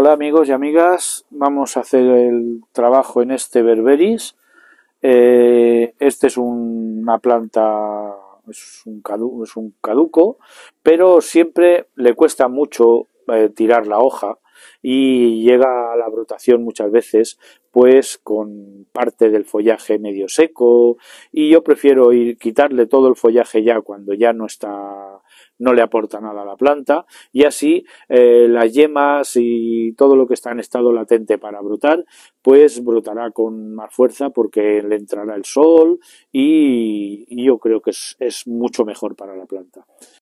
Hola amigos y amigas, vamos a hacer el trabajo en este berberis. Eh, este es una planta, es un, caduco, pero siempre le cuesta mucho eh, tirar la hoja y llega a la brotación muchas veces pues con parte del follaje medio seco y yo prefiero ir quitarle todo el follaje ya cuando ya no está no le aporta nada a la planta y así eh, las yemas y todo lo que está en estado latente para brotar pues brotará con más fuerza porque le entrará el sol y, yo creo que es, es mucho mejor para la planta.